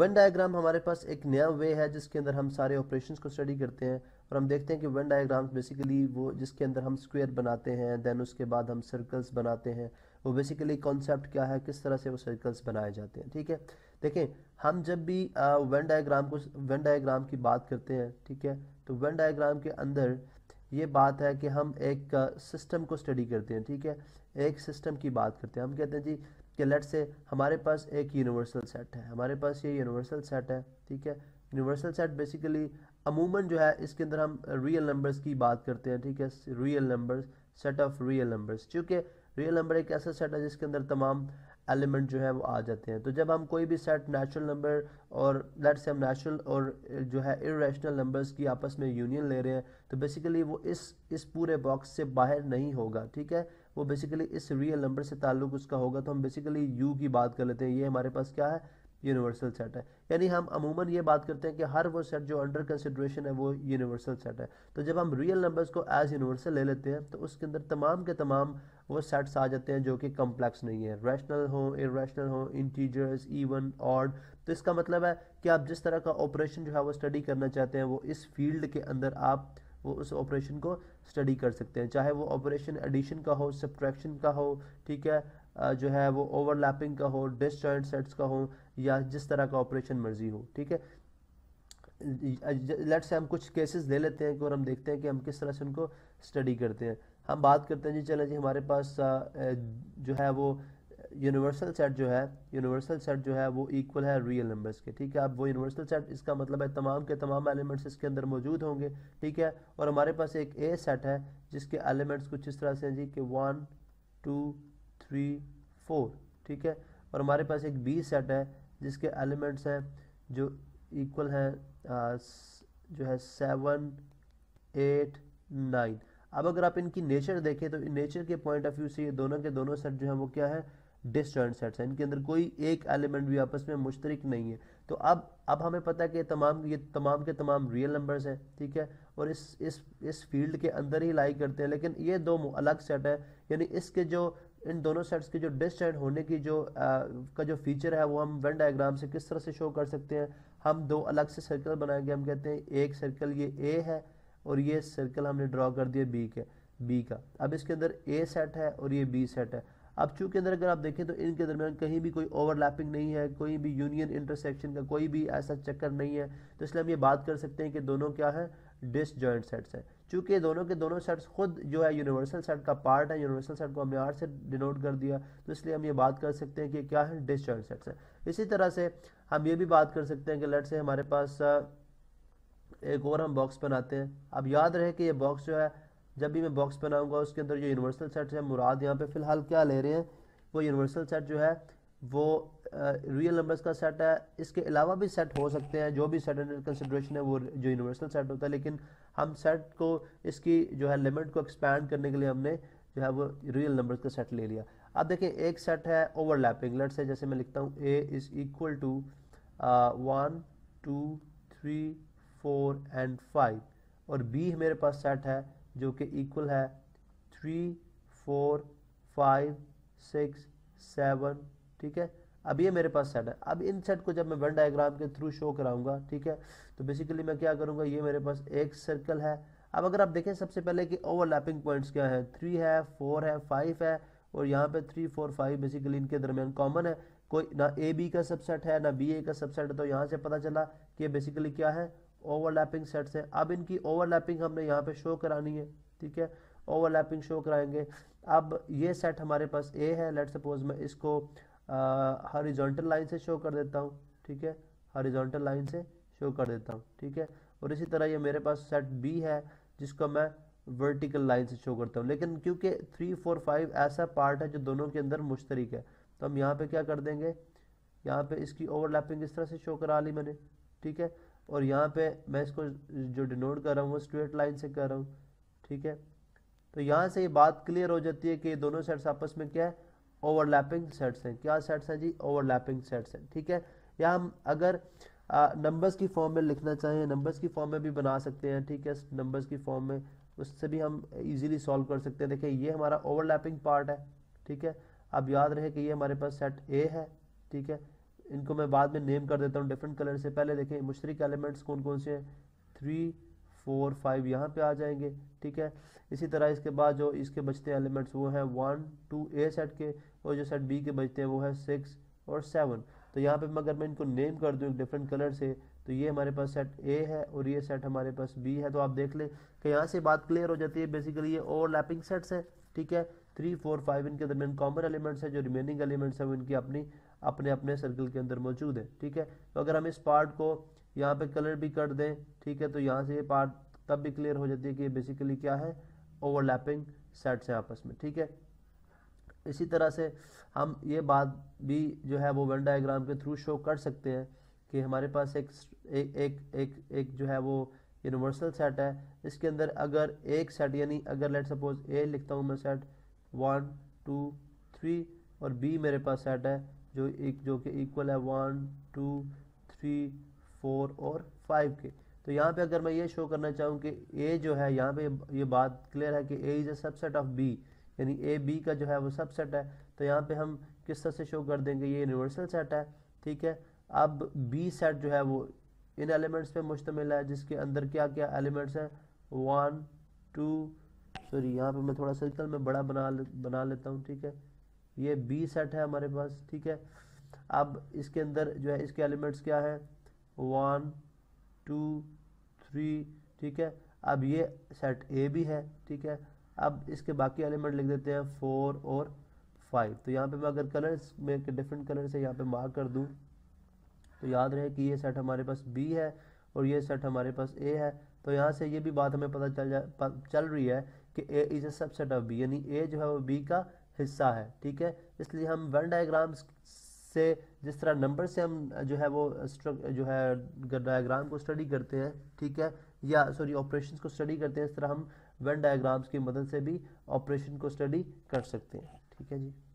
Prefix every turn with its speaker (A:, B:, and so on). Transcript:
A: one diagram हमारे पास एक नया वे है जिसके अंदर हम सारे ऑपरेशन को स्टडी करते हैं और हम देखते हैं कि वन डायग्राम बेसिकली वो जिसके अंदर हम स्क्वेयर बनाते हैं दैन उसके बाद हम सर्कल्स बनाते हैं वो बेसिकली कॉन्सेप्ट क्या है किस तरह से वो सर्कल्स बनाए जाते हैं ठीक है देखें हम जब भी वन डायग्राम को वन डायग्राम की बात करते हैं ठीक है तो वन डायग्राम के अंदर ये बात है कि हम एक सिस्टम को स्टडी करते हैं ठीक है एक सिस्टम की बात करते हैं हम कहते हैं जी कि लेट से हमारे पास एक यूनिवर्सल सेट है हमारे पास ये यूनिवर्सल सेट है ठीक है यूनिवर्सल सेट बेसिकली अमूमन जो है इसके अंदर हम रियल नंबर्स की बात करते हैं ठीक है real numbers set of real numbers चूँकि रियल नंबर एक ऐसा सेट है जिसके अंदर तमाम एलिमेंट जो है वो आ जाते हैं तो जब हम कोई भी सेट नेचुरल नंबर और लेट्स से हम नेचुरल और जो है इरेशनल नंबर्स की आपस में यूनियन ले रहे हैं तो बेसिकली वो इस इस पूरे बॉक्स से बाहर नहीं होगा ठीक है वो बेसिकली इस रियल नंबर से ताल्लुक उसका होगा तो हम बेसिकली यू की बात कर लेते हैं ये हमारे पास क्या है यूनिवर्सल सेट है यानी हम अमूमन ये बात करते हैं कि हर वो सेट जो अंडर कंसिड्रेशन है वो यूनिवर्सल सेट है तो जब हम रियल नंबर्स को एज यूनिवर्सल ले लेते हैं तो उसके अंदर तमाम के तमाम वो सेट्स आ जाते हैं जो कि कम्प्लेक्स नहीं है रैशनल हो इरेशनल हो इंटीजर्स इवन ऑड तो इसका मतलब है कि आप जिस तरह का ऑपरेशन जो है वो स्टडी करना चाहते हैं वो इस फील्ड के अंदर आप वो उस ऑपरेशन को स्टडी कर सकते हैं चाहे वो ऑपरेशन एडिशन का हो सब्ट्रैक्शन का हो ठीक है जो है वो ओवरलैपिंग का हो डिसजॉइंट सेट्स का हो या जिस तरह का ऑपरेशन मर्जी हो ठीक है लेट्स हम कुछ केसेस ले लेते हैं और हम देखते हैं कि हम किस तरह से उनको स्टडी करते हैं हम बात करते हैं जी चलें जी हमारे पास जो है वो यूनिवर्सल सेट जो है यूनिवर्सल सेट जो है वो इक्वल है रियल नंबर्स के ठीक है अब वो यूनिवर्सल सेट इसका मतलब है तमाम के तमाम एलिमेंट्स इसके अंदर मौजूद होंगे ठीक है और हमारे पास एक ए सेट है जिसके एलिमेंट्स कुछ इस तरह से हैं जी कि वन टू थ्री फोर ठीक है और हमारे पास एक बी सेट है जिसके एलिमेंट्स हैं जो इक्वल हैं जो है सेवन एट नाइन अब अगर आप इनकी नेचर देखें तो नेचर के पॉइंट ऑफ व्यू से ये दोनों के दोनों सेट जो हैं वो क्या है डिस्जॉइंट सेट्स हैं इनके अंदर कोई एक एलिमेंट भी आपस में मुश्तरक नहीं है तो अब अब हमें पता है कि तमाम ये तमाम के तमाम रियल नंबर्स हैं ठीक है और इस इस इस फील्ड के अंदर ही लाई करते हैं लेकिन ये दो अलग सेट है यानी इसके जो इन दोनों सेट्स के जो डिस्टेंट होने की जो आ, का जो फीचर है वो हम वन डायग्राम से किस तरह से शो कर सकते हैं हम दो अलग से सर्कल बनाएंगे हम कहते हैं एक सर्कल ये ए है और ये सर्कल हमने ड्रॉ कर दिया बी के बी का अब इसके अंदर ए सेट है और ये बी सेट है अब के अंदर अगर आप देखें तो इनके दरमियान कहीं भी कोई ओवरलैपिंग नहीं है कोई भी यूनियन इंटरसेक्शन का कोई भी ऐसा चक्कर नहीं है तो इसलिए हम ये बात कर सकते हैं कि दोनों क्या है डिस जॉइंट सेट्स हैं चूँकि दोनों के दोनों सेट्स खुद जो है यूनिवर्सल सेट का पार्ट है यूनिवर्सल सेट को हमने आर से डिनोट कर दिया तो इसलिए हम ये बात कर सकते हैं कि क्या है डिस जॉइंट सेट्स हैं इसी तरह से हम ये भी बात कर सकते हैं कि लेट से हमारे पास एक और हम बॉक्स बनाते हैं अब याद रहे कि ये बॉक्स जो है जब भी मैं बॉक्स बनाऊंगा उसके अंदर जो यूनिवर्सल सेट है मुराद यहाँ पे फ़िलहाल क्या ले रहे हैं वो यूनिवर्सल सेट जो है वो रियल नंबर्स का सेट है इसके अलावा भी सेट हो सकते हैं जो भी सेट अंडर कंसिड्रेशन है वो जो यूनिवर्सल सेट होता है लेकिन हम सेट को इसकी जो है लिमिट को एक्सपैंड करने के लिए हमने जो है वो रियल नंबर्स का सेट ले लिया अब देखें एक सेट है ओवरलैपिंग लेट्स से जैसे मैं लिखता हूँ A is equal to one two three four and five और बी मेरे पास सेट है जो कि इक्वल है three four five six seven ठीक है अब ये मेरे पास सेट है अब इन सेट को जब मैं वन डायग्राम के थ्रू शो कराऊंगा ठीक है तो बेसिकली मैं क्या करूंगा ये मेरे पास एक सर्कल है अब अगर आप देखें सबसे पहले कि ओवरलैपिंग पॉइंट्स क्या है थ्री है फोर है फाइव है और यहाँ पे थ्री फोर फाइव बेसिकली इनके दरमियान कॉमन है कोई ना ए बी का सबसेट है ना बी ए का सबसेट है तो यहाँ से पता चला कि बेसिकली क्या है ओवरलैपिंग सेट्स हैं अब इनकी ओवरलैपिंग हमने यहाँ पे शो करानी है ठीक है ओवरलैपिंग शो कराएंगे अब ये सेट हमारे पास ए है लेट सपोज मैं इसको हरिजोंटल लाइन से शो कर देता हूँ ठीक है हरिजोंटल लाइन से शो कर देता हूँ ठीक है और इसी तरह ये मेरे पास सेट बी है जिसको मैं वर्टिकल लाइन से शो करता हूँ लेकिन क्योंकि थ्री फोर फाइव ऐसा पार्ट है जो दोनों के अंदर मुश्तरक है तो हम यहाँ पे क्या कर देंगे यहाँ पे इसकी ओवरलैपिंग इस तरह से शो करा ली मैंने ठीक है और यहाँ पे मैं इसको जो डिनोट कर रहा हूँ वो स्ट्रेट लाइन से कर रहा हूँ ठीक है तो यहाँ से ये बात क्लियर हो जाती है कि ये दोनों सेट्स आपस में क्या है ओवरलैपिंग सेट्स हैं क्या सेट्स हैं जी ओवरलैपिंग सेट्स हैं ठीक है या हम अगर नंबर्स की फॉर्म में लिखना चाहें नंबर्स की फॉर्म में भी बना सकते हैं ठीक है नंबर्स की फॉर्म में उससे भी हम इजीली सॉल्व कर सकते हैं देखिए ये हमारा ओवरलैपिंग पार्ट है ठीक है अब याद रहे कि ये हमारे पास सेट ए है ठीक है इनको मैं बाद में नेम कर देता हूँ डिफरेंट कलर से पहले देखें मुशरक एलिमेंट्स कौन कौन से हैं थ्री फोर फाइव यहाँ पे आ जाएंगे ठीक है इसी तरह इसके बाद जो इसके बचते एलिमेंट्स वो हैं वन टू ए सेट के और जो सेट बी के बचते हैं वो है सिक्स और सेवन तो यहाँ पे अगर मैं इनको नेम कर दूँ डिफरेंट कलर से तो ये हमारे पास सेट ए है और ये सेट हमारे पास बी है तो आप देख लें कि यहाँ से बात क्लियर हो जाती है बेसिकली ये ओवरलैपिंग सेट्स हैं ठीक है थ्री फोर फाइव इनके दरमियान कॉमन एलिमेंट्स हैं जो रिमेनिंग एलिमेंट्स हैं वो इनकी अपनी अपने अपने सर्कल के अंदर मौजूद है ठीक है तो अगर हम इस पार्ट को यहाँ पे कलर भी कर दें ठीक है तो यहाँ से ये पार्ट तब भी क्लियर हो जाती है कि ये बेसिकली क्या है ओवरलैपिंग सेट्स हैं आपस में ठीक है इसी तरह से हम ये बात भी जो है वो वन डायग्राम के थ्रू शो कर सकते हैं कि हमारे पास एक एक एक एक, एक जो है वो यूनिवर्सल सेट है इसके अंदर अगर एक सेट यानी अगर लेट सपोज ए लिखता हूँ मैं सेट वन टू थ्री और बी मेरे पास सेट है जो एक जो कि इक्वल है वन टू थ्री फोर और फाइव के तो यहाँ पे अगर मैं ये शो करना चाहूँ कि ए जो है यहाँ पे ये बात क्लियर है कि A is a subset of B यानी ए बी का जो है वो सबसेट है तो यहाँ पे हम किस तरह से शो कर देंगे ये यूनिवर्सल सेट है ठीक है अब बी सेट जो है वो इन एलिमेंट्स पे मुश्तमिल है जिसके अंदर क्या क्या एलिमेंट्स हैं वन टू सॉरी यहाँ पे मैं थोड़ा सर्कल में बड़ा बना बना लेता हूँ ठीक है ये बी सेट है हमारे पास ठीक है अब इसके अंदर जो है इसके एलिमेंट्स क्या हैं वन टू थ्री ठीक है अब ये सेट ए भी है ठीक है अब इसके बाकी एलिमेंट लिख देते हैं फोर और फाइव तो यहाँ पे मैं अगर कलर्स में डिफरेंट कलर से यहाँ पे मार्क कर दूँ तो याद रहे कि ये सेट हमारे पास बी है और ये सेट हमारे पास ए है तो यहाँ से ये भी बात हमें पता चल जा चल रही है कि A is a subset of B यानी ए जो है वो बी का हिस्सा है ठीक है इसलिए हम वन डायग्राम से जिस तरह नंबर से हम जो है वो जो है डायग्राम को स्टडी करते हैं ठीक है या सॉरी ऑपरेशन को स्टडी करते हैं इस तरह हम वन डायग्राम्स की मदद से भी ऑपरेशन को स्टडी कर सकते हैं ठीक है जी